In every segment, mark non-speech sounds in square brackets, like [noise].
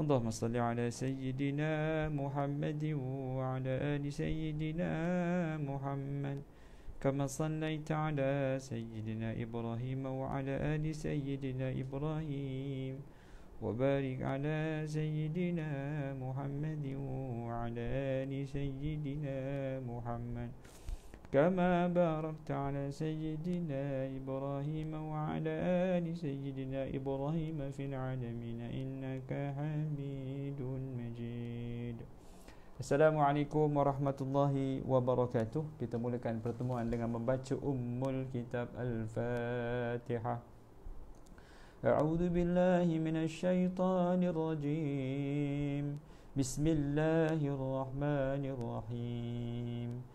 اللهم صل على سيدنا محمد وعلى آل سيدنا محمد كما صليت على سيدنا إبراهيم وعلى آل سيدنا إبراهيم وبارك على سيدنا محمد وعلى آل سيدنا محمد كما باركت على سيدنا إبراهيم وعلى آل سيدنا إبراهيم في العالمين إنك حميد مجيد Assalamualaikum warahmatullahi wabarakatuh Kita mulakan pertemuan dengan membaca Ummul Kitab Al-Fatihah A'udhu billahi minasyaitanir rajim Bismillahirrahmanirrahim Bismillahirrahmanirrahim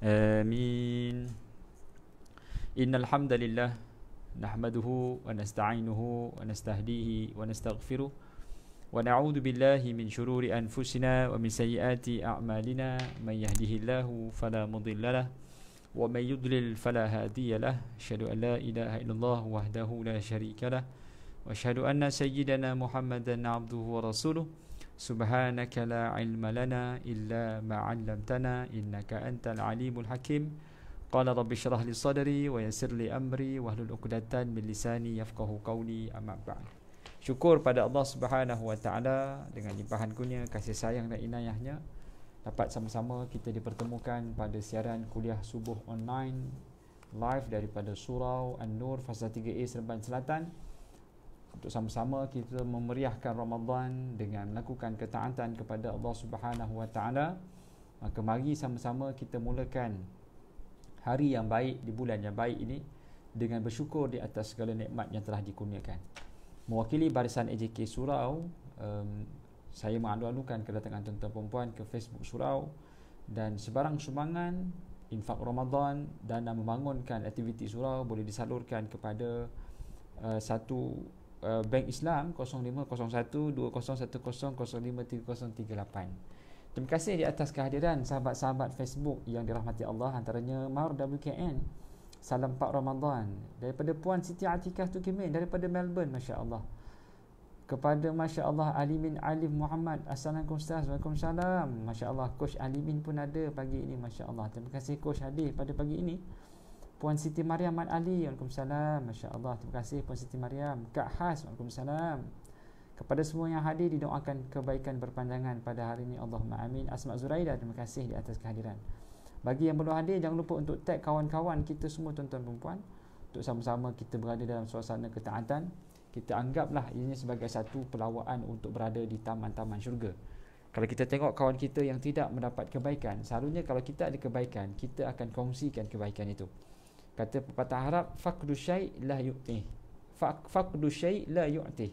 آمين إن الحمد لله نحمده ونستعينه ونستهديه ونستغفره ونعوذ بالله من شرور أنفسنا ومن سيئات أعمالنا من يهده الله فلا مضل له ومن يضلل فلا هادي له أشهد أن لا إله إلا الله وحده لا شريك له وأشهد أن سيدنا محمدا عبده ورسوله سبحانك لا علم لنا إلا ما علمتنا إنك أنت العليم الحكيم قال رب اشرح لي صدري ويسر لي أمري وهل الأقدة من لساني يفقه قولي أما بعد Syukur pada Allah Subhanahu Wa Taala dengan limpahan kurnia kasih sayang dan inayahnya dapat sama-sama kita dipertemukan pada siaran kuliah subuh online live daripada Surau An-Nur Fasa 3A Seremban Selatan untuk sama-sama kita memeriahkan Ramadan dengan melakukan ketaatan kepada Allah Subhanahu Wa Taala. Maka mari sama-sama kita mulakan hari yang baik di bulan yang baik ini dengan bersyukur di atas segala nikmat yang telah dikurniakan. Mewakili barisan AJK Surau, um, saya mengalu-alukan kedatangan tuan-tuan perempuan ke Facebook Surau dan sebarang sumbangan infak Ramadan dan membangunkan aktiviti surau boleh disalurkan kepada uh, satu Eh, Bank Islam 0501-2010-05338 Terima kasih di atas kehadiran sahabat-sahabat Facebook yang dirahmati Allah antaranya Mar WKN Salam Pak Ramadan daripada Puan Siti Atikah Tukimin daripada Melbourne Masya Allah kepada Masya Allah Alimin Alif Muhammad Assalamualaikum Ustaz Waalaikumsalam Masya Allah Coach Alimin pun ada pagi ini Masya Allah Terima kasih Coach hadir pada pagi ini Puan Siti Mariam Mat Ali Waalaikumsalam Masya Allah Terima kasih Puan Siti Mariam Kak Has Waalaikumsalam Kepada semua yang hadir Didoakan kebaikan berpanjangan Pada hari ini Allahumma amin Asma Zuraida Terima kasih di atas kehadiran Bagi yang belum hadir Jangan lupa untuk tag kawan-kawan Kita semua tuan-tuan perempuan Untuk sama-sama kita berada Dalam suasana ketaatan Kita anggaplah Ini sebagai satu pelawaan Untuk berada di taman-taman syurga kalau kita tengok kawan kita yang tidak mendapat kebaikan, selalunya kalau kita ada kebaikan, kita akan kongsikan kebaikan itu. Kata pepatah Arab faqdu syai la yu'ti. Faqdu syai la yu'ti.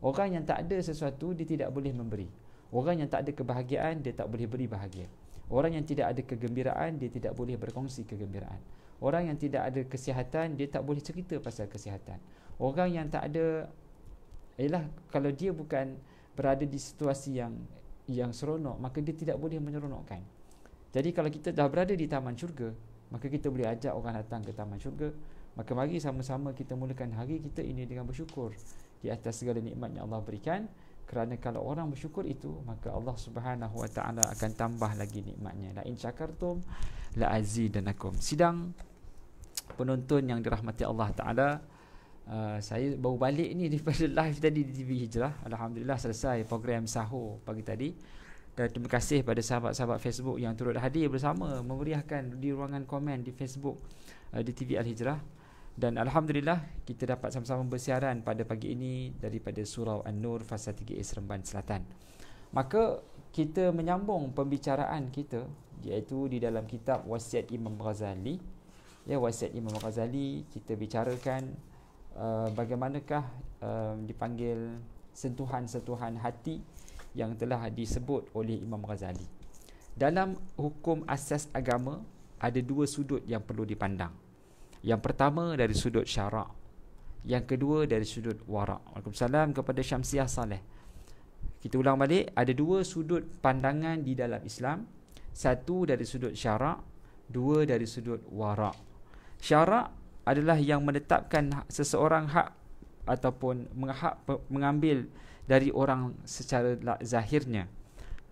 Orang yang tak ada sesuatu dia tidak boleh memberi. Orang yang tak ada kebahagiaan dia tak boleh beri bahagia. Orang yang tidak ada kegembiraan dia tidak boleh berkongsi kegembiraan. Orang yang tidak ada kesihatan dia tak boleh cerita pasal kesihatan. Orang yang tak ada ialah kalau dia bukan berada di situasi yang yang seronok maka dia tidak boleh menyeronokkan. Jadi kalau kita dah berada di taman syurga, maka kita boleh ajak orang datang ke taman syurga maka mari sama-sama kita mulakan hari kita ini dengan bersyukur di atas segala nikmat yang Allah berikan kerana kalau orang bersyukur itu maka Allah Subhanahu wa taala akan tambah lagi nikmatnya la in syakartum la azidannakum sidang penonton yang dirahmati Allah taala uh, saya baru balik ni [laughs] daripada live tadi di TV Hijrah alhamdulillah selesai program sahur pagi tadi Eh, terima kasih kepada sahabat-sahabat Facebook yang turut hadir bersama memeriahkan di ruangan komen di Facebook uh, di TV Al Hijrah dan alhamdulillah kita dapat sama-sama bersiaran pada pagi ini daripada Surau An-Nur fasa 3A Seremban Selatan. Maka kita menyambung pembicaraan kita iaitu di dalam kitab Wasiat Imam Ghazali. Ya Wasiat Imam Ghazali kita bicarakan uh, bagaimanakah uh, dipanggil sentuhan-sentuhan hati yang telah disebut oleh Imam Ghazali. Dalam hukum asas agama ada dua sudut yang perlu dipandang. Yang pertama dari sudut syarak. Yang kedua dari sudut warak. Waalaikumsalam kepada Syamsiah Saleh. Kita ulang balik, ada dua sudut pandangan di dalam Islam. Satu dari sudut syarak, dua dari sudut warak. Syarak adalah yang menetapkan seseorang hak ataupun mengambil dari orang secara zahirnya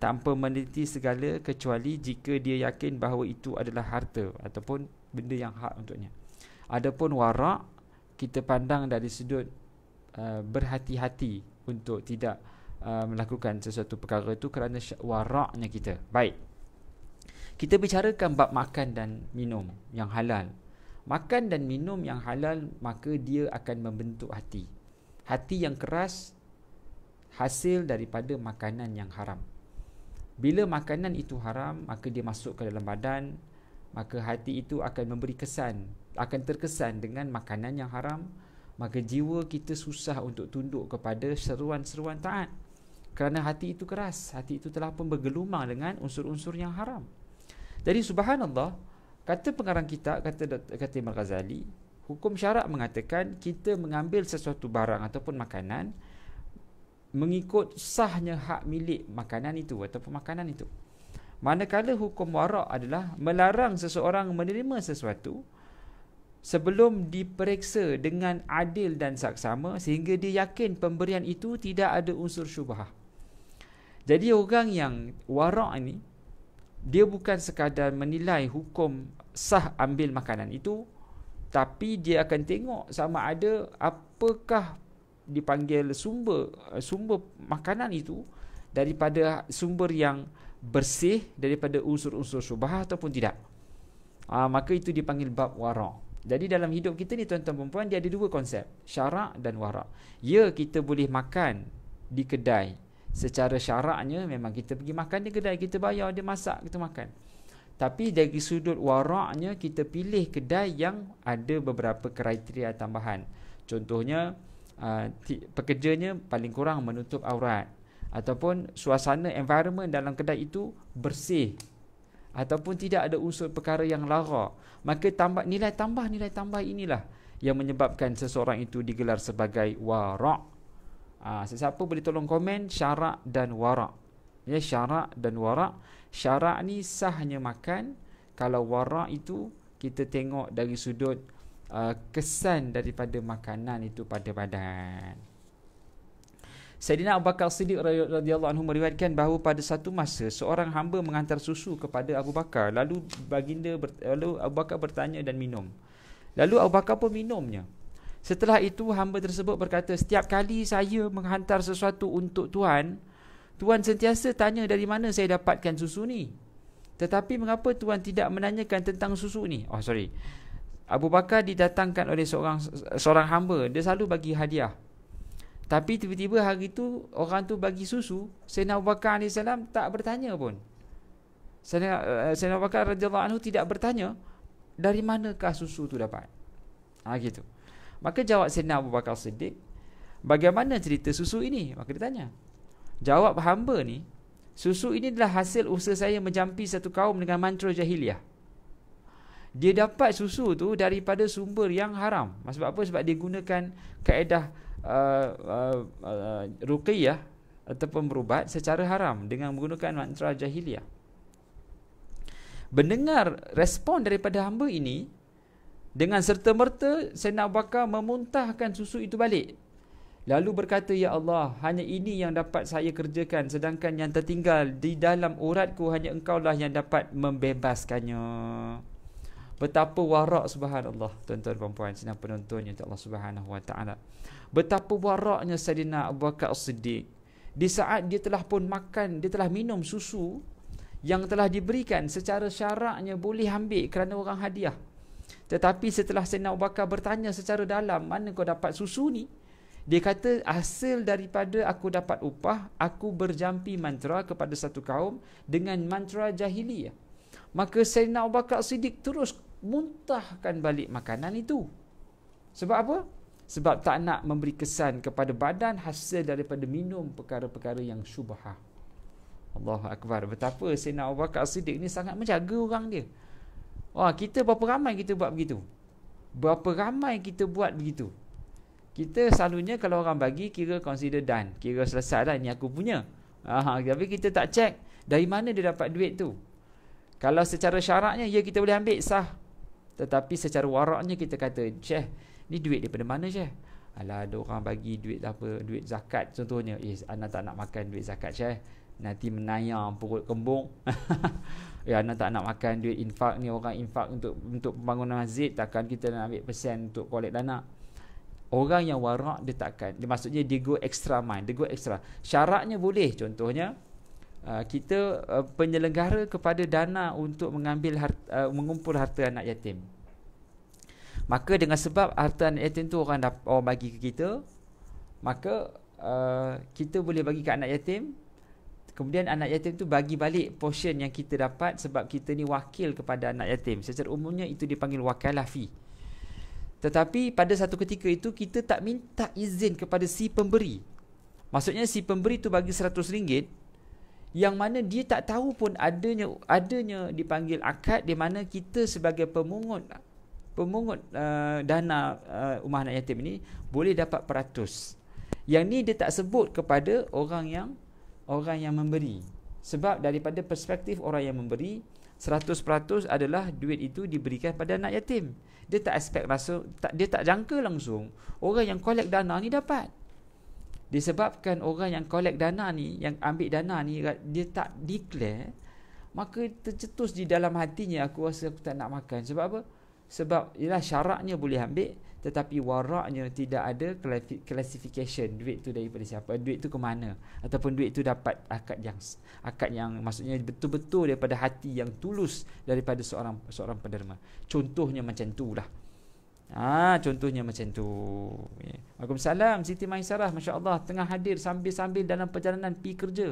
tanpa meneliti segala kecuali jika dia yakin bahawa itu adalah harta ataupun benda yang hak untuknya. Adapun warak kita pandang dari sudut uh, berhati-hati untuk tidak uh, melakukan sesuatu perkara itu kerana waraknya kita. Baik. Kita bicarakan bab makan dan minum yang halal. Makan dan minum yang halal maka dia akan membentuk hati. Hati yang keras hasil daripada makanan yang haram. Bila makanan itu haram, maka dia masuk ke dalam badan, maka hati itu akan memberi kesan, akan terkesan dengan makanan yang haram, maka jiwa kita susah untuk tunduk kepada seruan-seruan taat. Kerana hati itu keras, hati itu telah pun bergelumang dengan unsur-unsur yang haram. Jadi subhanallah, kata pengarang kita, kata, kata Imam Ghazali, hukum syarak mengatakan kita mengambil sesuatu barang ataupun makanan, mengikut sahnya hak milik makanan itu atau pemakanan itu. Manakala hukum warak adalah melarang seseorang menerima sesuatu sebelum diperiksa dengan adil dan saksama sehingga dia yakin pemberian itu tidak ada unsur syubhah. Jadi orang yang warak ini dia bukan sekadar menilai hukum sah ambil makanan itu tapi dia akan tengok sama ada apakah dipanggil sumber eh, sumber makanan itu daripada sumber yang bersih daripada unsur-unsur syubah ataupun tidak. Ah maka itu dipanggil bab wara. Jadi dalam hidup kita ni tuan-tuan dan puan dia ada dua konsep, syarak dan wara. Ya kita boleh makan di kedai secara syaraknya memang kita pergi makan di kedai kita bayar dia masak kita makan. Tapi dari sudut waraknya kita pilih kedai yang ada beberapa kriteria tambahan. Contohnya, uh, pekerjanya paling kurang menutup aurat ataupun suasana environment dalam kedai itu bersih ataupun tidak ada unsur perkara yang lara maka tambah nilai tambah nilai tambah inilah yang menyebabkan seseorang itu digelar sebagai wara' Ah, ha, sesiapa boleh tolong komen syarak dan warak. Ya, syarak dan warak. Syarak ni sahnya makan kalau warak itu kita tengok dari sudut uh, kesan daripada makanan itu pada badan. Sayyidina Abu Bakar Siddiq radhiyallahu anhu meriwayatkan bahawa pada satu masa seorang hamba mengantar susu kepada Abu Bakar lalu baginda ber, lalu Abu Bakar bertanya dan minum. Lalu Abu Bakar pun minumnya. Setelah itu hamba tersebut berkata setiap kali saya menghantar sesuatu untuk tuan tuan sentiasa tanya dari mana saya dapatkan susu ni. Tetapi mengapa tuan tidak menanyakan tentang susu ni? Oh sorry. Abu Bakar didatangkan oleh seorang seorang hamba. Dia selalu bagi hadiah. Tapi tiba-tiba hari tu orang tu bagi susu, Sayyidina Abu Bakar alaihi salam tak bertanya pun. Eh, Sayyidina Abu Bakar radhiyallahu anhu tidak bertanya dari manakah susu tu dapat. Ha gitu. Maka jawab Sayyidina Abu Bakar Siddiq, bagaimana cerita susu ini? Maka dia tanya. Jawab hamba ni, susu ini adalah hasil usaha saya menjampi satu kaum dengan mantra jahiliah dia dapat susu tu daripada sumber yang haram sebab apa sebab dia gunakan kaedah uh, uh, uh, ruqiyah ataupun berubat secara haram dengan menggunakan mantra jahiliah mendengar respon daripada hamba ini dengan serta merta Sayyidina Abu memuntahkan susu itu balik Lalu berkata Ya Allah Hanya ini yang dapat saya kerjakan Sedangkan yang tertinggal di dalam uratku Hanya Engkaulah yang dapat membebaskannya Betapa warak subhanallah tuan-tuan dan puan senang penonton yang Allah Subhanahu wa taala. Betapa waraknya Saidina Abu Bakar Siddiq di saat dia telah pun makan, dia telah minum susu yang telah diberikan secara syaraknya boleh ambil kerana orang hadiah. Tetapi setelah Saidina Abu Bakar bertanya secara dalam, mana kau dapat susu ni? Dia kata hasil daripada aku dapat upah, aku berjampi mantra kepada satu kaum dengan mantra jahiliyah. Maka Sayyidina Abu Bakar Siddiq terus muntahkan balik makanan itu. Sebab apa? Sebab tak nak memberi kesan kepada badan hasil daripada minum perkara-perkara yang syubhah. Allahu Akbar. Betapa Sayyidina Abu Bakar Siddiq ni sangat menjaga orang dia. Wah, kita berapa ramai kita buat begitu? Berapa ramai kita buat begitu? Kita selalunya kalau orang bagi kira consider dan Kira selesai lah ni aku punya. Aha, tapi kita tak cek dari mana dia dapat duit tu. Kalau secara syaratnya ya kita boleh ambil sah tetapi secara waraknya kita kata, Syekh, ni duit daripada mana Syekh? Alah ada orang bagi duit apa, duit zakat contohnya. Eh, anak tak nak makan duit zakat Syekh. Nanti menayang perut kembung. ya, [laughs] eh, anak tak nak makan duit infak ni. Orang infak untuk untuk pembangunan masjid. Takkan kita nak ambil persen untuk kolek dana. Orang yang warak dia takkan. Dia, maksudnya dia go extra mind. Dia go extra. Syaratnya boleh contohnya. Ah, kita uh, penyelenggara kepada dana untuk mengambil harta, uh, mengumpul harta anak yatim. Maka dengan sebab harta anak yatim tu orang dah orang bagi ke kita, maka uh, kita boleh bagi ke anak yatim. Kemudian anak yatim tu bagi balik portion yang kita dapat sebab kita ni wakil kepada anak yatim. Secara umumnya itu dipanggil wakalah fi. Tetapi pada satu ketika itu kita tak minta izin kepada si pemberi. Maksudnya si pemberi tu bagi RM100 yang mana dia tak tahu pun adanya adanya dipanggil akad di mana kita sebagai pemungut pemungut uh, dana uh, rumah anak yatim ini boleh dapat peratus. Yang ni dia tak sebut kepada orang yang orang yang memberi. Sebab daripada perspektif orang yang memberi 100% adalah duit itu diberikan pada anak yatim. Dia tak expect rasa tak, dia tak jangka langsung orang yang collect dana ni dapat disebabkan orang yang collect dana ni yang ambil dana ni dia tak declare maka tercetus di dalam hatinya aku rasa aku tak nak makan sebab apa sebab ialah syaraknya boleh ambil tetapi waraknya tidak ada classification duit tu daripada siapa duit tu ke mana ataupun duit tu dapat akad yang akad yang maksudnya betul-betul daripada hati yang tulus daripada seorang seorang penderma contohnya macam tu lah. Ha, contohnya macam tu. Ya. Waalaikumsalam Siti Maisarah masya-Allah tengah hadir sambil-sambil dalam perjalanan pergi kerja.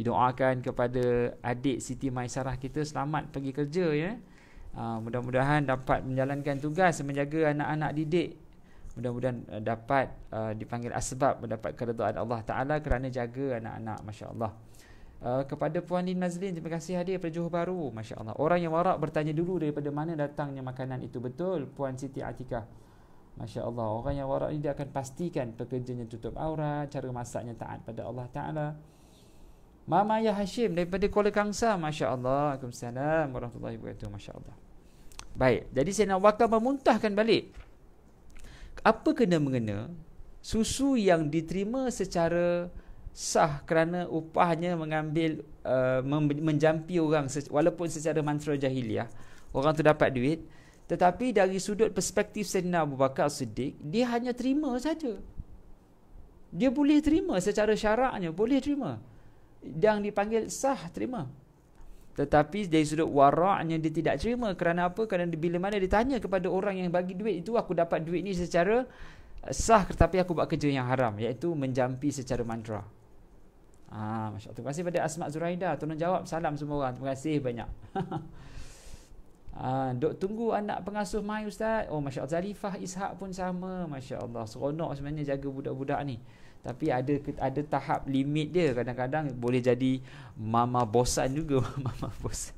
Didoakan kepada adik Siti Maisarah kita selamat pergi kerja ya. Ha, mudah-mudahan dapat menjalankan tugas menjaga anak-anak didik. Mudah-mudahan eh, dapat uh, dipanggil asbab mendapat keredaan Allah Taala kerana jaga anak-anak masya-Allah. Uh, kepada Puan Din Mazlin terima kasih hadir daripada Johor Bahru masya-Allah orang yang warak bertanya dulu daripada mana datangnya makanan itu betul Puan Siti Atikah masya-Allah orang yang warak ini dia akan pastikan pekerjanya tutup aurat cara masaknya taat pada Allah taala Mama ya Hashim daripada Kuala Kangsar masya-Allah Waalaikumsalam warahmatullahi wabarakatuh masya-Allah Baik jadi saya nak wakaf memuntahkan balik apa kena mengena susu yang diterima secara sah kerana upahnya mengambil uh, mem- menjampi orang se- walaupun secara mantra jahiliah orang tu dapat duit tetapi dari sudut perspektif Sayyidina Abu Bakar Siddiq dia hanya terima saja dia boleh terima secara syaraknya boleh terima yang dipanggil sah terima tetapi dari sudut waraknya dia tidak terima kerana apa kerana bila mana ditanya kepada orang yang bagi duit itu aku dapat duit ni secara uh, sah tetapi aku buat kerja yang haram iaitu menjampi secara mantra Ah, masya Terima kasih pada Asma Zuraida. Tolong jawab salam semua orang. Terima kasih banyak. [laughs] ah, dok tunggu anak pengasuh mai ustaz. Oh, masya Allah Zalifah Ishak pun sama. Masya Allah. Seronok sebenarnya jaga budak-budak ni. Tapi ada ada tahap limit dia kadang-kadang boleh jadi mama bosan juga [laughs] mama bosan.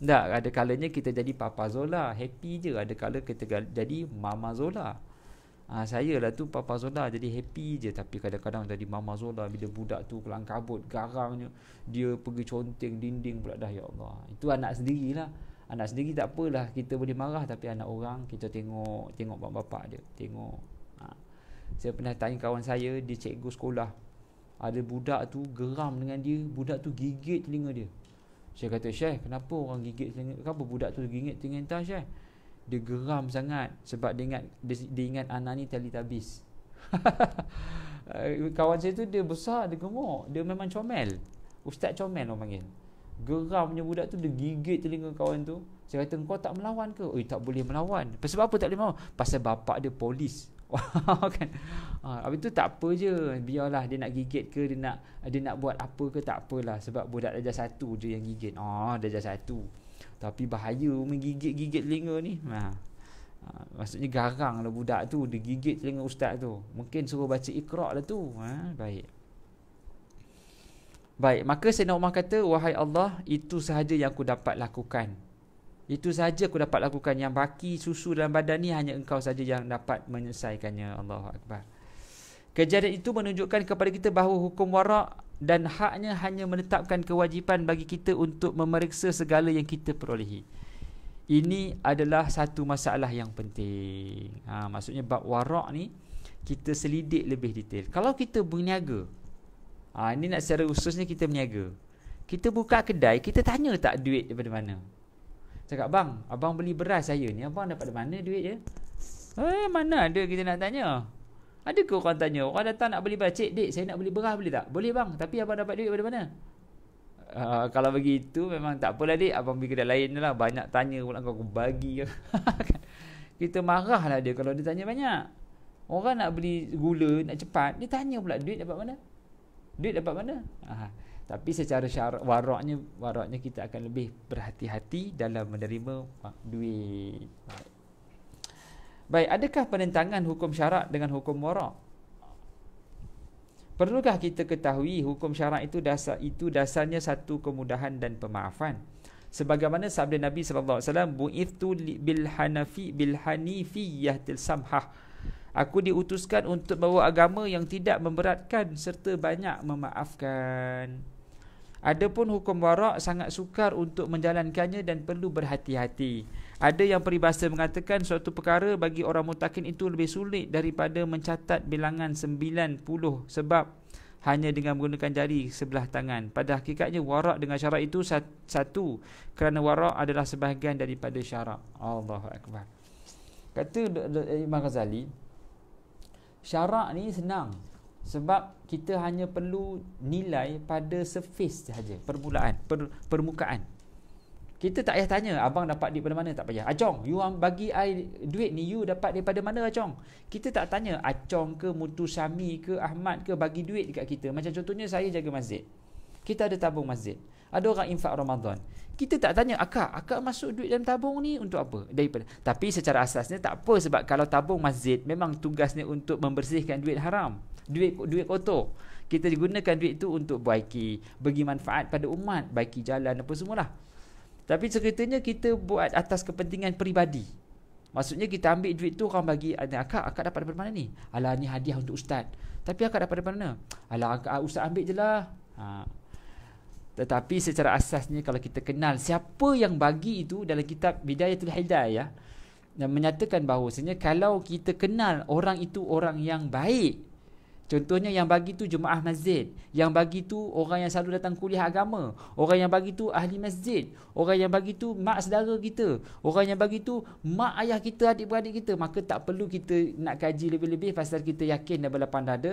Tak, ada kalanya kita jadi papa Zola, happy je. Ada kala kita jadi mama Zola ha, Saya lah tu Papa Zola jadi happy je Tapi kadang-kadang jadi Mama Zola Bila budak tu kelang kabut garangnya Dia pergi conteng dinding pula dah Ya Allah Itu anak sendiri lah Anak sendiri tak apalah Kita boleh marah Tapi anak orang Kita tengok Tengok bapak bapa dia Tengok ha. Saya pernah tanya kawan saya Dia cikgu sekolah Ada budak tu geram dengan dia Budak tu gigit telinga dia saya kata, Syekh, kenapa orang gigit telinga? Kenapa budak tu gigit telinga entah, Syekh? dia geram sangat sebab dia ingat dia, dia ingat anak ni habis [laughs] eh, Kawan saya tu dia besar, dia gemuk, dia memang comel. Ustaz comel orang panggil. Geramnya budak tu dia gigit telinga kawan tu. Saya kata kau tak melawan ke? Oi, eh, tak boleh melawan. Sebab apa tak boleh melawan? Pasal bapak dia polis. [laughs] kan. Ha, habis tu tak apa je. Biarlah dia nak gigit ke, dia nak dia nak buat apa ke tak apalah sebab budak darjah satu je yang gigit. Ah, oh, darjah satu. Tapi bahaya menggigit-gigit telinga ni. Ha. ha. Maksudnya garang lah budak tu. Dia gigit telinga ustaz tu. Mungkin suruh baca ikhra' lah tu. Ha. Baik. Baik, maka Sayyidina Umar kata, Wahai Allah, itu sahaja yang aku dapat lakukan. Itu sahaja aku dapat lakukan. Yang baki susu dalam badan ni hanya engkau sahaja yang dapat menyelesaikannya. Allahu Akbar. Kejadian itu menunjukkan kepada kita bahawa hukum warak dan haknya hanya menetapkan kewajipan bagi kita untuk memeriksa segala yang kita perolehi. Ini adalah satu masalah yang penting. Ha, maksudnya bab warak ni kita selidik lebih detail. Kalau kita berniaga, ha, ini nak secara khususnya kita berniaga. Kita buka kedai, kita tanya tak duit daripada mana. Cakap, bang, abang beli beras saya ni, abang dapat dari mana duit je? Eh, mana ada kita nak tanya? Ada ke orang tanya? Orang datang nak beli beras. Cik, dek, saya nak beli beras boleh tak? Boleh bang. Tapi abang dapat duit daripada mana? Uh, kalau begitu memang tak apalah dek. Abang pergi kedai lain lah. Banyak tanya pula kau aku bagi. [laughs] Kita marahlah dia kalau dia tanya banyak. Orang nak beli gula, nak cepat. Dia tanya pula duit dapat mana? Duit dapat mana? Uh, tapi secara syarat waraknya, waraknya kita akan lebih berhati-hati dalam menerima duit. Baik, adakah penentangan hukum syarak dengan hukum warak? Perlukah kita ketahui hukum syarak itu dasar itu dasarnya satu kemudahan dan pemaafan? Sebagaimana sabda Nabi saw, alaihi wasallam, "Bu'ithu bil Hanafi bil Hanifiyyah samhah." Aku diutuskan untuk bawa agama yang tidak memberatkan serta banyak memaafkan. Adapun hukum warak sangat sukar untuk menjalankannya dan perlu berhati-hati. Ada yang peribahasa mengatakan suatu perkara bagi orang mutakin itu lebih sulit daripada mencatat bilangan 90 sebab hanya dengan menggunakan jari sebelah tangan. Pada hakikatnya warak dengan syarak itu satu kerana warak adalah sebahagian daripada syarak. Allahu akbar. Kata eh, Imam Ghazali, syarak ni senang sebab kita hanya perlu nilai pada surface sahaja, permulaan, per, permukaan. Kita tak payah tanya abang dapat duit dari mana tak payah. Acong, you bagi ai duit ni you dapat daripada mana Acong? Kita tak tanya Acong ke Mutu Sami ke Ahmad ke bagi duit dekat kita. Macam contohnya saya jaga masjid. Kita ada tabung masjid. Ada orang infak Ramadan. Kita tak tanya akak, akak masuk duit dalam tabung ni untuk apa? Daripada. Tapi secara asasnya tak apa sebab kalau tabung masjid memang tugasnya untuk membersihkan duit haram. Duit duit kotor. Kita digunakan duit tu untuk baiki, bagi manfaat pada umat, baiki jalan apa semualah. lah. Tapi ceritanya kita buat atas kepentingan peribadi. Maksudnya kita ambil duit tu orang bagi ada akak, akak dapat daripada mana ni? Alah ni hadiah untuk ustaz. Tapi akak dapat daripada mana? Alah akak ustaz ambil je lah. Ha. Tetapi secara asasnya kalau kita kenal siapa yang bagi itu dalam kitab Bidayatul Hidayah ya, menyatakan bahawa sebenarnya kalau kita kenal orang itu orang yang baik, Contohnya yang bagi tu jemaah masjid, yang bagi tu orang yang selalu datang kuliah agama, orang yang bagi tu ahli masjid, orang yang bagi tu mak saudara kita, orang yang bagi tu mak ayah kita, adik-beradik kita, maka tak perlu kita nak kaji lebih-lebih pasal kita yakin dan berlapan dada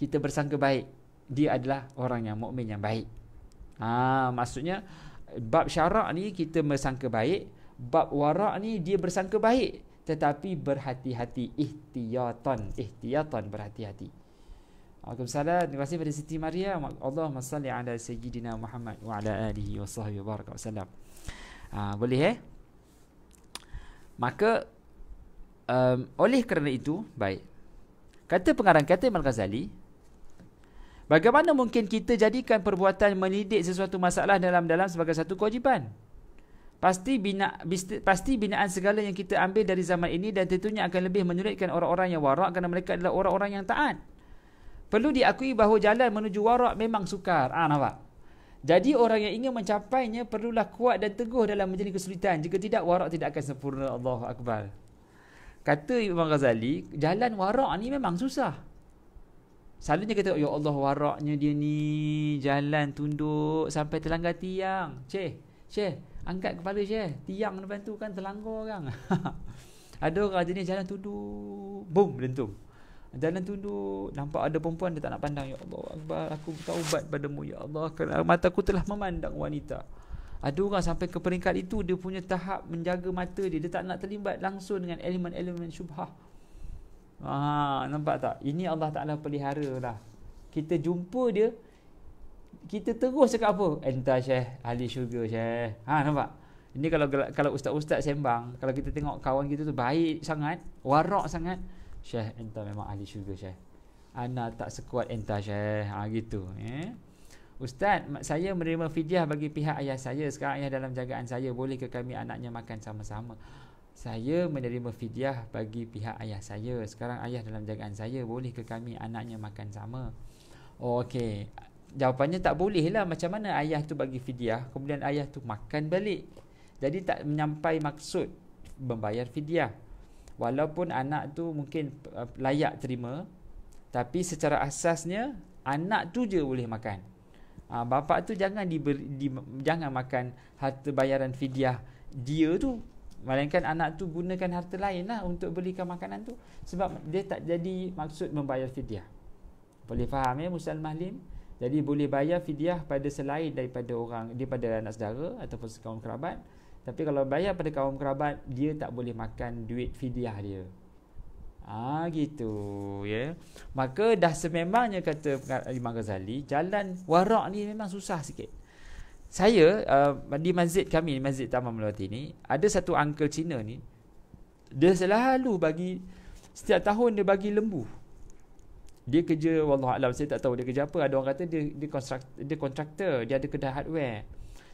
kita bersangka baik. Dia adalah orang yang mukmin yang baik. Ah, ha, maksudnya bab syarak ni kita bersangka baik, bab warak ni dia bersangka baik tetapi berhati-hati ihtiyatan ihtiyatan berhati-hati Waalaikumsalam. Terima kasih pada Siti Maria. Allahumma salli ala sayyidina Muhammad wa ala alihi wa sahbihi wa baraka wasallam. Ha, ah, boleh eh? Maka um, oleh kerana itu, baik. Kata pengarang kata Imam Ghazali, bagaimana mungkin kita jadikan perbuatan melidik sesuatu masalah dalam dalam sebagai satu kewajipan? Pasti bina pasti binaan segala yang kita ambil dari zaman ini dan tentunya akan lebih menyulitkan orang-orang yang warak kerana mereka adalah orang-orang yang taat. Perlu diakui bahawa jalan menuju warak memang sukar. Ah, nampak? Jadi orang yang ingin mencapainya perlulah kuat dan teguh dalam menjalani kesulitan. Jika tidak, warak tidak akan sempurna. Allah Akbar. Kata Imam Ghazali, jalan warak ni memang susah. Selalunya kata, Ya Allah waraknya dia ni jalan tunduk sampai terlanggar tiang. Cik, cik, angkat kepala cik. Tiang depan tu kan terlanggar orang. [laughs] Ada orang jenis jalan tunduk, boom, lentung. Jalan tu tunduk Nampak ada perempuan Dia tak nak pandang Ya Allah Akbar Aku bertaubat padamu Ya Allah Kerana mata aku telah memandang wanita Ada orang sampai ke peringkat itu Dia punya tahap menjaga mata dia Dia tak nak terlibat langsung Dengan elemen-elemen syubhah Ah, nampak tak? Ini Allah Ta'ala pelihara lah Kita jumpa dia Kita terus cakap apa? Entah Syekh, ahli syurga Syekh Ha nampak? Ini kalau kalau ustaz-ustaz sembang Kalau kita tengok kawan kita tu baik sangat warok sangat Syekh entah memang ahli syurga Syekh Ana tak sekuat entah Syekh Ha gitu eh? Ustaz saya menerima fidyah bagi pihak ayah saya Sekarang ayah dalam jagaan saya Boleh ke kami anaknya makan sama-sama Saya menerima fidyah bagi pihak ayah saya Sekarang ayah dalam jagaan saya Boleh ke kami anaknya makan sama oh, Okey Jawapannya tak boleh lah Macam mana ayah tu bagi fidyah Kemudian ayah tu makan balik Jadi tak menyampai maksud Membayar fidyah walaupun anak tu mungkin uh, layak terima tapi secara asasnya anak tu je boleh makan. Uh, ah, bapa tu jangan diberi di, jangan makan harta bayaran fidyah dia tu melainkan anak tu gunakan harta lain lah untuk belikan makanan tu sebab dia tak jadi maksud membayar fidyah. Boleh faham ya Muslim jadi boleh bayar fidyah pada selain daripada orang daripada anak saudara ataupun sekawan kerabat. Tapi kalau bayar pada kaum kerabat, dia tak boleh makan duit fidyah dia. Ah ha, gitu ya. Yeah. Maka dah sememangnya kata Imam Ghazali, jalan warak ni memang susah sikit. Saya uh, di masjid kami, Masjid Taman Melati ni, ada satu uncle Cina ni, dia selalu bagi setiap tahun dia bagi lembu. Dia kerja wallahu alam saya tak tahu dia kerja apa. Ada orang kata dia dia kontrak dia kontraktor, dia ada kedai hardware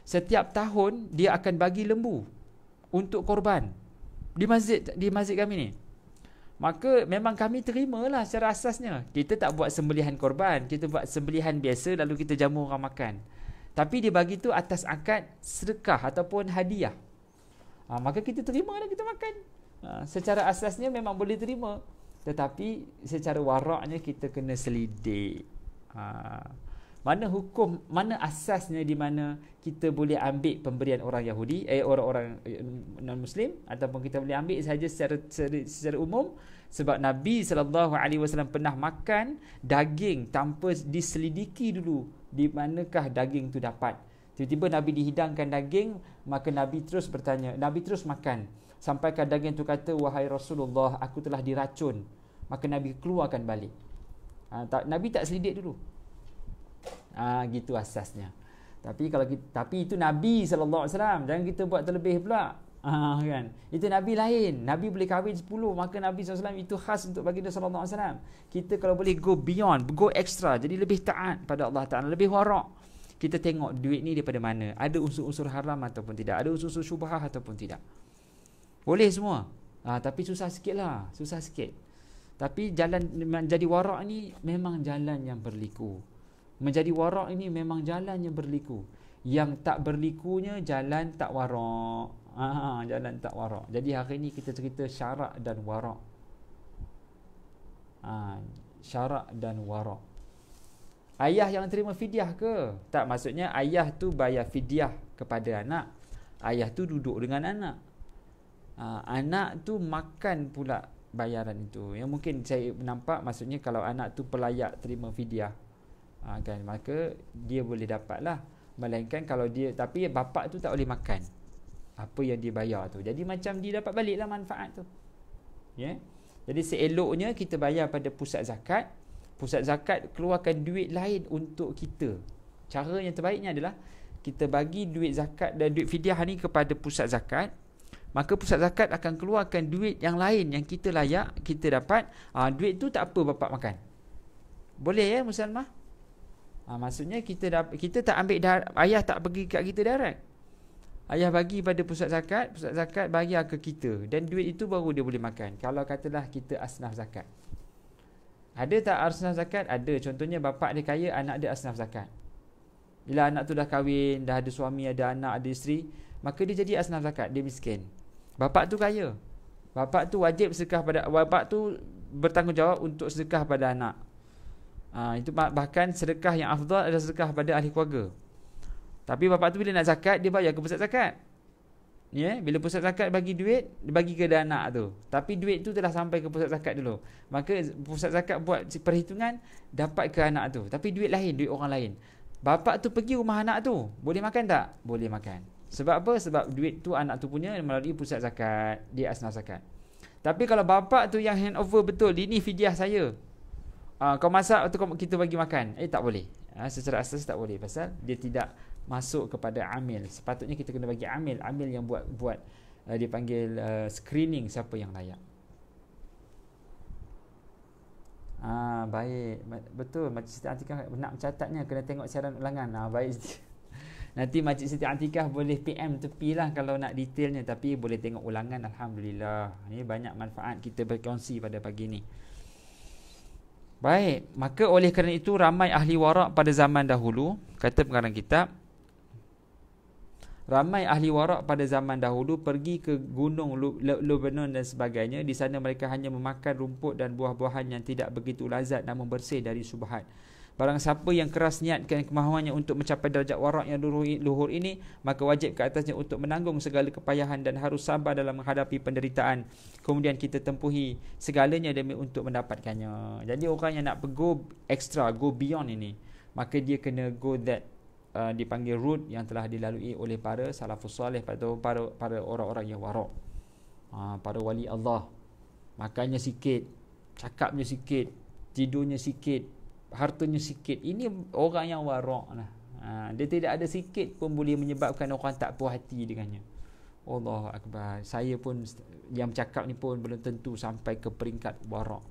setiap tahun dia akan bagi lembu untuk korban di masjid di masjid kami ni maka memang kami terima lah secara asasnya kita tak buat sembelihan korban kita buat sembelihan biasa lalu kita jamu orang makan tapi dia bagi tu atas akad sedekah ataupun hadiah ha, maka kita terima lah kita makan ha, secara asasnya memang boleh terima tetapi secara waraknya kita kena selidik ha mana hukum mana asasnya di mana kita boleh ambil pemberian orang Yahudi eh orang-orang eh, non muslim ataupun kita boleh ambil saja secara secara, secara umum sebab Nabi sallallahu alaihi wasallam pernah makan daging tanpa diselidiki dulu di manakah daging tu dapat tiba-tiba Nabi dihidangkan daging maka Nabi terus bertanya Nabi terus makan sampai daging tu kata wahai Rasulullah aku telah diracun maka Nabi keluarkan balik ha, tak, Nabi tak selidik dulu Ah ha, gitu asasnya. Tapi kalau kita, tapi itu Nabi saw. Jangan kita buat terlebih pula. Ha, kan. Itu nabi lain. Nabi boleh kahwin 10, maka Nabi SAW itu khas untuk baginda saw. Kita kalau boleh go beyond, go extra, jadi lebih taat pada Allah Taala, lebih warak. Kita tengok duit ni daripada mana? Ada unsur-unsur haram ataupun tidak? Ada unsur-unsur syubhah ataupun tidak? Boleh semua. Ha, tapi susah lah. susah sikit. Tapi jalan jadi warak ni memang jalan yang berliku. Menjadi warak ini memang jalannya berliku. Yang tak berlikunya jalan tak warak. Ah, jalan tak warak. Jadi hari ini kita cerita syarak dan warak. Ah, syarak dan warak. Ayah yang terima fidyah ke? Tak maksudnya ayah tu bayar fidyah kepada anak. Ayah tu duduk dengan anak. Ah, anak tu makan pula bayaran itu. Yang mungkin saya nampak maksudnya kalau anak tu pelayak terima fidyah ha, kan maka dia boleh dapatlah melainkan kalau dia tapi bapa tu tak boleh makan apa yang dia bayar tu jadi macam dia dapat baliklah manfaat tu ya yeah? jadi seeloknya kita bayar pada pusat zakat pusat zakat keluarkan duit lain untuk kita cara yang terbaiknya adalah kita bagi duit zakat dan duit fidyah ni kepada pusat zakat maka pusat zakat akan keluarkan duit yang lain yang kita layak kita dapat ha, duit tu tak apa bapak makan boleh ya eh, Ha, maksudnya kita dah, kita tak ambil dar, ayah tak pergi kat kita direct. Ayah bagi pada pusat zakat, pusat zakat bagi ke kita dan duit itu baru dia boleh makan. Kalau katalah kita asnaf zakat. Ada tak asnaf zakat? Ada. Contohnya bapa dia kaya, anak dia asnaf zakat. Bila anak tu dah kahwin, dah ada suami, ada anak, ada isteri, maka dia jadi asnaf zakat, dia miskin. bapa tu kaya. bapa tu wajib sedekah pada bapa tu bertanggungjawab untuk sedekah pada anak. Ha, itu bahkan sedekah yang afdal adalah sedekah pada ahli keluarga. Tapi bapa tu bila nak zakat, dia bayar ke pusat zakat. Ya, yeah? bila pusat zakat bagi duit, dia bagi ke anak tu. Tapi duit tu telah sampai ke pusat zakat dulu. Maka pusat zakat buat perhitungan dapat ke anak tu. Tapi duit lain, duit orang lain. Bapa tu pergi rumah anak tu, boleh makan tak? Boleh makan. Sebab apa? Sebab duit tu anak tu punya melalui pusat zakat, dia asnaf zakat. Tapi kalau bapa tu yang handover betul, ini fidyah saya uh, kau masak atau kita bagi makan eh tak boleh uh, secara asas tak boleh pasal dia tidak masuk kepada amil sepatutnya kita kena bagi amil amil yang buat buat uh, ah, dipanggil uh, screening siapa yang layak Ah baik betul Majlis Siti Atikah nak mencatatnya kena tengok siaran ulangan ah baik [laughs] nanti Majlis Siti Atikah boleh PM tepilah kalau nak detailnya tapi boleh tengok ulangan alhamdulillah ini banyak manfaat kita berkongsi pada pagi ni Baik, maka oleh kerana itu ramai ahli warak pada zaman dahulu, kata pengarang kitab, ramai ahli warak pada zaman dahulu pergi ke gunung Lebanon dan sebagainya, di sana mereka hanya memakan rumput dan buah-buahan yang tidak begitu lazat namun bersih dari subahat. Barang siapa yang keras niatkan kemahuannya untuk mencapai darjat warak yang luhur ini, maka wajib ke atasnya untuk menanggung segala kepayahan dan harus sabar dalam menghadapi penderitaan. Kemudian kita tempuhi segalanya demi untuk mendapatkannya. Jadi orang yang nak go extra, go beyond ini, maka dia kena go that Uh, dipanggil root yang telah dilalui oleh para salafus salih atau para, para orang-orang yang warak uh, ha, para wali Allah makannya sikit cakapnya sikit tidurnya sikit hartanya sikit ini orang yang warak lah ha, dia tidak ada sikit pun boleh menyebabkan orang tak puas hati dengannya Allah Akbar saya pun yang cakap ni pun belum tentu sampai ke peringkat warak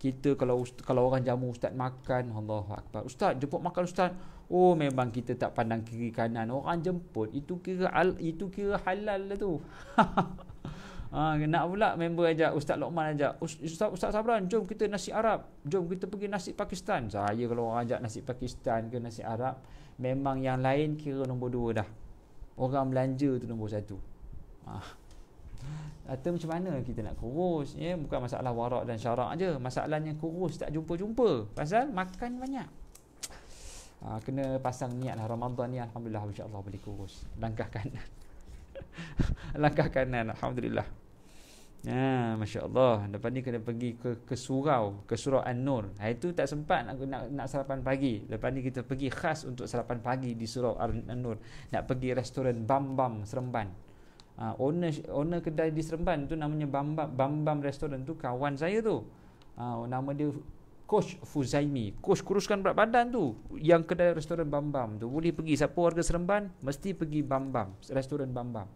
kita kalau kalau orang jamu ustaz makan Allah Akbar ustaz jemput makan ustaz oh memang kita tak pandang kiri kanan orang jemput itu kira al, itu kira halal lah tu [laughs] Ha, nak pula member ajak Ustaz Lokman ajak Ustaz, Ustaz Sabran jom kita nasi Arab Jom kita pergi nasi Pakistan Saya kalau orang ajak nasi Pakistan ke nasi Arab Memang yang lain kira nombor dua dah Orang belanja tu nombor satu ha. Atau macam mana kita nak kurus ya? Bukan masalah warak dan syarak je Masalahnya kurus tak jumpa-jumpa Pasal makan banyak ha, Kena pasang niat lah Ramadan ni Alhamdulillah insyaAllah boleh kurus Langkahkan [laughs] langkah kanan alhamdulillah Ha, ya, Masya Allah Lepas ni kena pergi ke, ke surau Ke surau An-Nur ha, Itu tak sempat nak, nak, nak sarapan pagi Lepas ni kita pergi khas untuk sarapan pagi Di surau An-Nur Nak pergi restoran Bam Bam Seremban ha, owner, owner kedai di Seremban tu namanya Bam Bam, Bam, Bam Restoran tu kawan saya tu ha, Nama dia Coach Fuzaimi Coach kuruskan berat badan tu Yang kedai restoran Bambam tu Boleh pergi Siapa warga Seremban Mesti pergi Bambam Restoran Bambam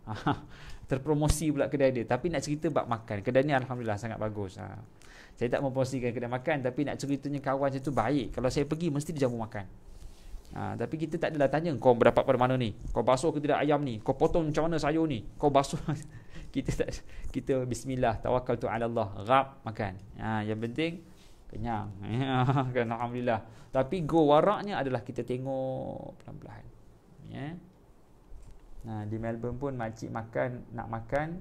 [laughs] Aha, terpromosi pula kedai dia Tapi nak cerita bab makan Kedai ni Alhamdulillah sangat bagus ha. Saya tak mempromosikan kedai makan Tapi nak ceritanya kawan saya tu baik Kalau saya pergi mesti dia jamu makan ha, Tapi kita tak adalah tanya Kau berdapat pada mana ni Kau basuh ke tidak ayam ni Kau potong macam mana sayur ni Kau basuh [laughs] kita tak kita bismillah tawakal tu ala Allah rap makan ha, yang penting kenyang [laughs] kan alhamdulillah tapi go waraknya adalah kita tengok pelan-pelan ya nah di Melbourne pun makcik makan nak makan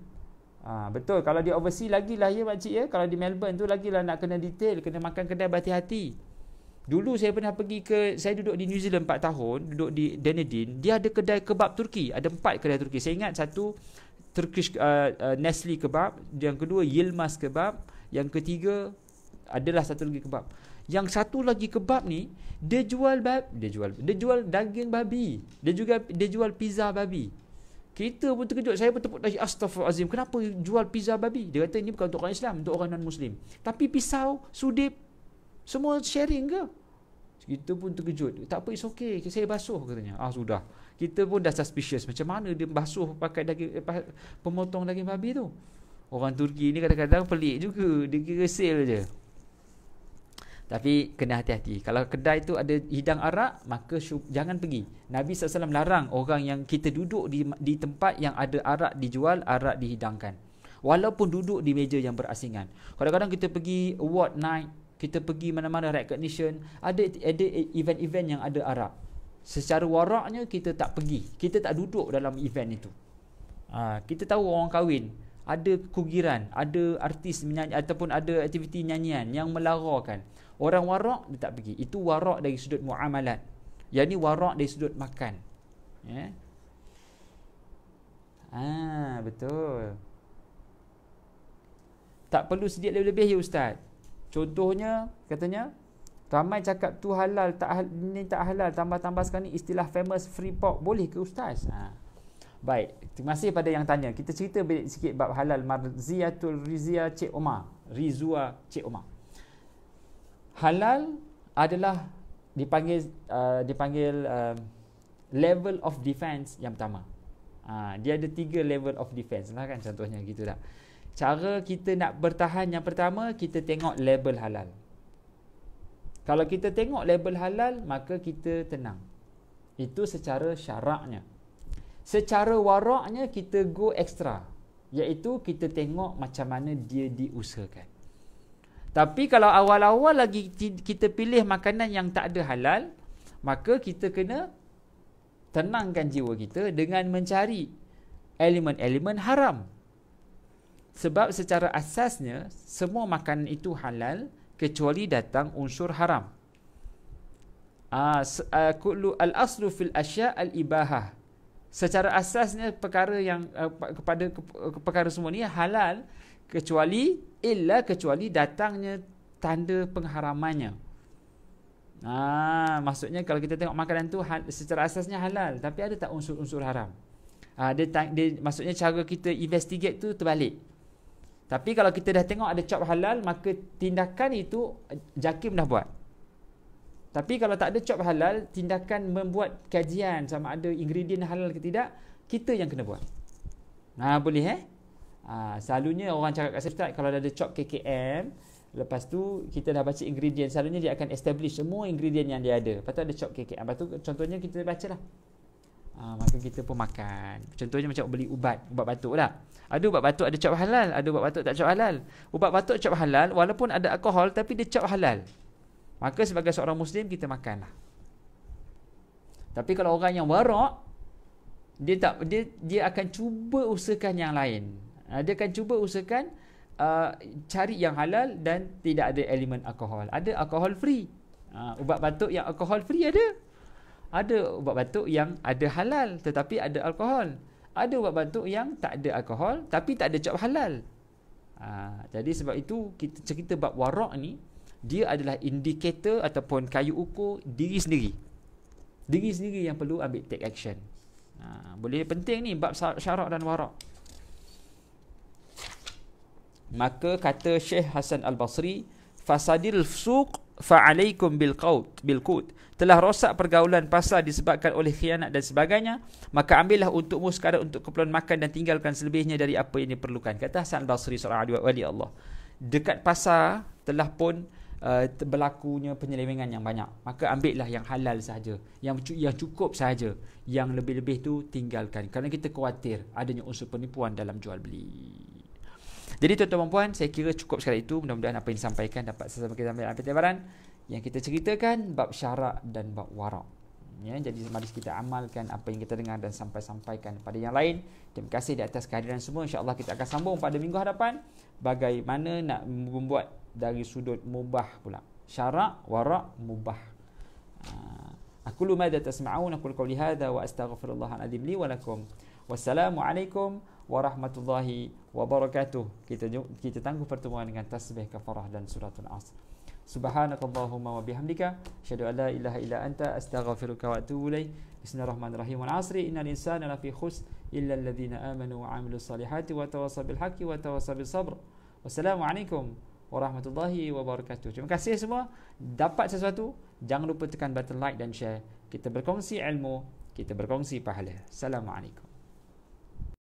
ha, betul kalau di overseas lagilah ya makcik ya kalau di Melbourne tu lagilah nak kena detail kena makan kedai berhati-hati dulu saya pernah pergi ke saya duduk di New Zealand 4 tahun duduk di Dunedin dia ada kedai kebab Turki ada empat kedai Turki saya ingat satu Turkish uh, uh, Nestle kebab yang kedua Yilmaz kebab yang ketiga adalah satu lagi kebab. Yang satu lagi kebab ni dia jual bab, dia jual dia jual daging babi. Dia juga dia jual pizza babi. Kita pun terkejut. Saya pun tepuk tangan. Astaghfirullahalazim. Kenapa jual pizza babi? Dia kata ini bukan untuk orang Islam, untuk orang non-Muslim. Tapi pisau, sudip, semua sharing ke? Kita pun terkejut. Tak apa, it's okay. Saya basuh katanya. Ah, sudah. Kita pun dah suspicious. Macam mana dia basuh pakai daging, eh, pemotong daging babi tu? Orang Turki ni kadang-kadang pelik juga. Dia kira sale je. Tapi kena hati-hati. Kalau kedai tu ada hidang arak, maka syub, jangan pergi. Nabi SAW larang orang yang kita duduk di, di tempat yang ada arak dijual, arak dihidangkan. Walaupun duduk di meja yang berasingan. Kadang-kadang kita pergi award night, kita pergi mana-mana recognition, ada, event-event yang ada arak. Secara waraknya kita tak pergi. Kita tak duduk dalam event itu. Ha, kita tahu orang kahwin, ada kugiran, ada artis menyanyi ataupun ada aktiviti nyanyian yang melarakan. Orang warak dia tak pergi. Itu warak dari sudut muamalat. Yang ni warak dari sudut makan. Ya. Yeah. Ha, ah, betul. Tak perlu sedikit lebih-lebih ya ustaz. Contohnya katanya ramai cakap tu halal tak ni tak halal tambah-tambah sekarang ni istilah famous free pork boleh ke ustaz? Ha. Baik, terima kasih pada yang tanya. Kita cerita sikit bab halal marziatul rizia Cik Omar. Rizua Cik Omar halal adalah dipanggil uh, dipanggil uh, level of defense yang pertama. Ha, dia ada tiga level of defense lah kan contohnya gitu dah. Cara kita nak bertahan yang pertama kita tengok level halal. Kalau kita tengok label halal maka kita tenang. Itu secara syaraknya. Secara waraknya kita go extra iaitu kita tengok macam mana dia diusahakan. Tapi kalau awal-awal lagi kita pilih makanan yang tak ada halal, maka kita kena tenangkan jiwa kita dengan mencari elemen-elemen haram. Sebab secara asasnya semua makanan itu halal kecuali datang unsur haram. Ah, ah kullu al-aslu fil asya' al-ibahah. Secara asasnya perkara yang uh, kepada ke, perkara semua ni halal, kecuali illa kecuali datangnya tanda pengharamannya. Ah, maksudnya kalau kita tengok makanan tu secara asasnya halal tapi ada tak unsur-unsur haram. Ah, dia, ta- dia maksudnya cara kita investigate tu terbalik. Tapi kalau kita dah tengok ada cop halal maka tindakan itu Jakim dah buat. Tapi kalau tak ada cop halal, tindakan membuat kajian sama ada ingredient halal ke tidak, kita yang kena buat. Nah, ha, boleh eh? Ha, selalunya orang cakap kat Ustaz kalau dah ada chop KKM, lepas tu kita dah baca ingredient, selalunya dia akan establish semua ingredient yang dia ada. Lepas tu ada chop KKM. Lepas tu contohnya kita baca lah. Ha, maka kita pun makan. Contohnya macam beli ubat, ubat batuk lah. Ada ubat batuk ada cap halal, ada ubat batuk tak cap halal. Ubat batuk cap halal walaupun ada alkohol tapi dia cap halal. Maka sebagai seorang Muslim kita makan lah. Tapi kalau orang yang warak, dia tak dia dia akan cuba usahakan yang lain. Uh, dia akan cuba usahakan uh, cari yang halal dan tidak ada elemen alkohol. Ada alkohol free. Uh, ubat batuk yang alkohol free ada. Ada ubat batuk yang ada halal tetapi ada alkohol. Ada ubat batuk yang tak ada alkohol tapi tak ada cap halal. Uh, jadi sebab itu kita cerita bab warak ni dia adalah indikator ataupun kayu ukur diri sendiri. Diri sendiri yang perlu ambil take action. Uh, boleh penting ni bab syarak dan warak maka kata Syekh Hasan Al-Basri fasadil suq fa'alaikum bil qaut bil qut telah rosak pergaulan pasar disebabkan oleh khianat dan sebagainya maka ambillah untukmu sekadar untuk keperluan makan dan tinggalkan selebihnya dari apa yang diperlukan kata Hasan Al-Basri sallallahu alaihi Allah dekat pasar telah pun uh, berlakunya penyelewengan yang banyak maka ambillah yang halal saja yang yang cukup saja yang lebih-lebih tu tinggalkan kerana kita khawatir adanya unsur penipuan dalam jual beli jadi tuan-tuan dan puan Saya kira cukup sekali itu Mudah-mudahan apa yang disampaikan Dapat sesama-sama sampai dalam pertemuan Yang kita ceritakan Bab syarak dan bab warak ya, Jadi mari kita amalkan Apa yang kita dengar Dan sampai-sampaikan kepada yang lain Terima kasih di atas kehadiran semua insya Allah kita akan sambung Pada minggu hadapan Bagaimana nak membuat Dari sudut mubah pula Syarak, warak, mubah ha, Akulu mada tasma'un Akulu kau lihada Wa astaghfirullahaladzim li walakum Wassalamualaikum warahmatullahi wabarakatuh. Kita kita tangguh pertemuan dengan tasbih kafarah dan suratul asr. Subhanakallahumma wa bihamdika asyhadu an la ilaha illa anta astaghfiruka wa atubu ilaik. Bismillahirrahmanirrahim. Wal 'asri innal insana lafi khusr illa alladhina amanu wa 'amilus salihati wa tawassaw bil haqqi wa tawassaw bis sabr. Wassalamu alaikum warahmatullahi wabarakatuh. Terima kasih semua. Dapat sesuatu, jangan lupa tekan button like dan share. Kita berkongsi ilmu, kita berkongsi pahala. Assalamualaikum.